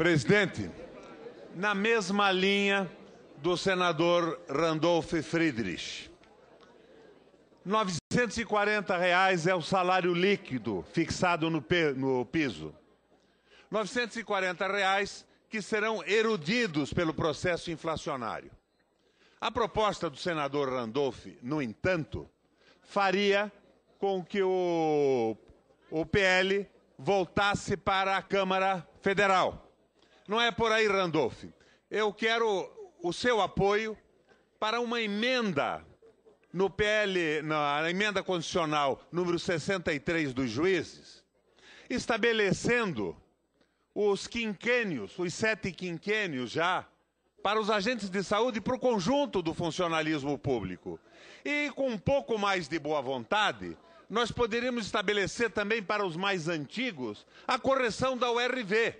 Presidente, na mesma linha do senador Randolph Friedrich, R$ 940 reais é o salário líquido fixado no, no piso. R$ 940 reais que serão erudidos pelo processo inflacionário. A proposta do senador Randolph, no entanto, faria com que o, o PL voltasse para a Câmara Federal. Não é por aí, Randolph. Eu quero o seu apoio para uma emenda no PL, na emenda constitucional número 63 dos juízes, estabelecendo os quinquênios, os sete quinquênios já, para os agentes de saúde e para o conjunto do funcionalismo público. E com um pouco mais de boa vontade, nós poderíamos estabelecer também para os mais antigos a correção da URV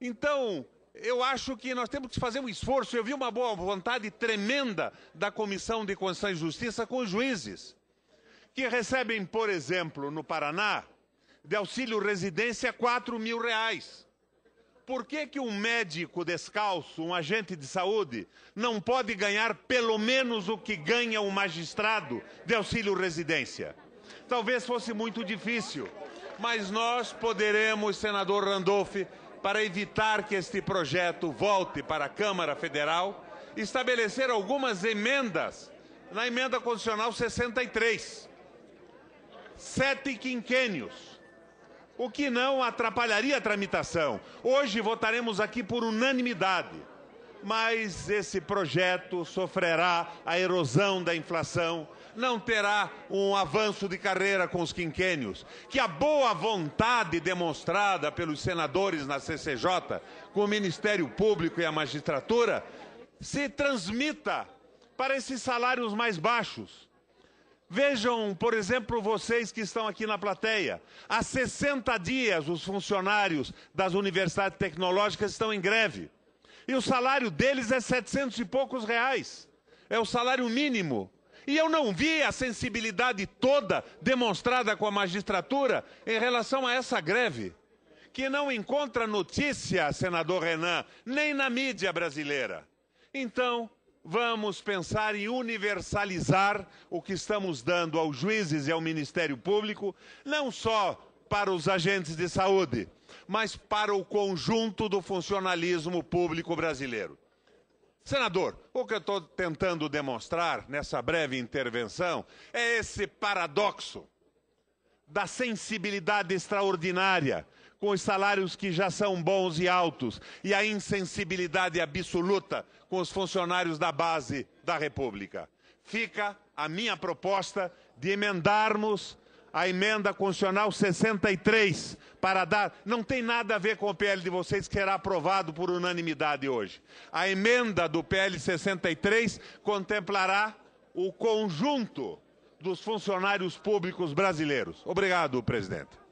então, eu acho que nós temos que fazer um esforço. Eu vi uma boa vontade tremenda da Comissão de Constituição e Justiça com os juízes, que recebem, por exemplo, no Paraná, de auxílio residência 4 mil reais. Por que, que um médico descalço, um agente de saúde, não pode ganhar pelo menos o que ganha um magistrado de auxílio residência? Talvez fosse muito difícil, mas nós poderemos, senador Randolph, para evitar que este projeto volte para a Câmara Federal, estabelecer algumas emendas na emenda constitucional 63. Sete quinquênios, o que não atrapalharia a tramitação. Hoje votaremos aqui por unanimidade mas esse projeto sofrerá a erosão da inflação, não terá um avanço de carreira com os quinquênios, que a boa vontade demonstrada pelos senadores na CCJ, com o Ministério Público e a magistratura, se transmita para esses salários mais baixos. Vejam, por exemplo, vocês que estão aqui na plateia. Há 60 dias, os funcionários das universidades tecnológicas estão em greve. E o salário deles é 700 e poucos reais. É o salário mínimo. E eu não vi a sensibilidade toda demonstrada com a magistratura em relação a essa greve, que não encontra notícia, senador Renan, nem na mídia brasileira. Então, vamos pensar em universalizar o que estamos dando aos juízes e ao Ministério Público, não só para os agentes de saúde, mas para o conjunto do funcionalismo público brasileiro. Senador, o que eu estou tentando demonstrar nessa breve intervenção é esse paradoxo da sensibilidade extraordinária com os salários que já são bons e altos e a insensibilidade absoluta com os funcionários da base da República. Fica a minha proposta de emendarmos a emenda constitucional 63 para dar. Não tem nada a ver com o PL de vocês, que será aprovado por unanimidade hoje. A emenda do PL 63 contemplará o conjunto dos funcionários públicos brasileiros. Obrigado, presidente.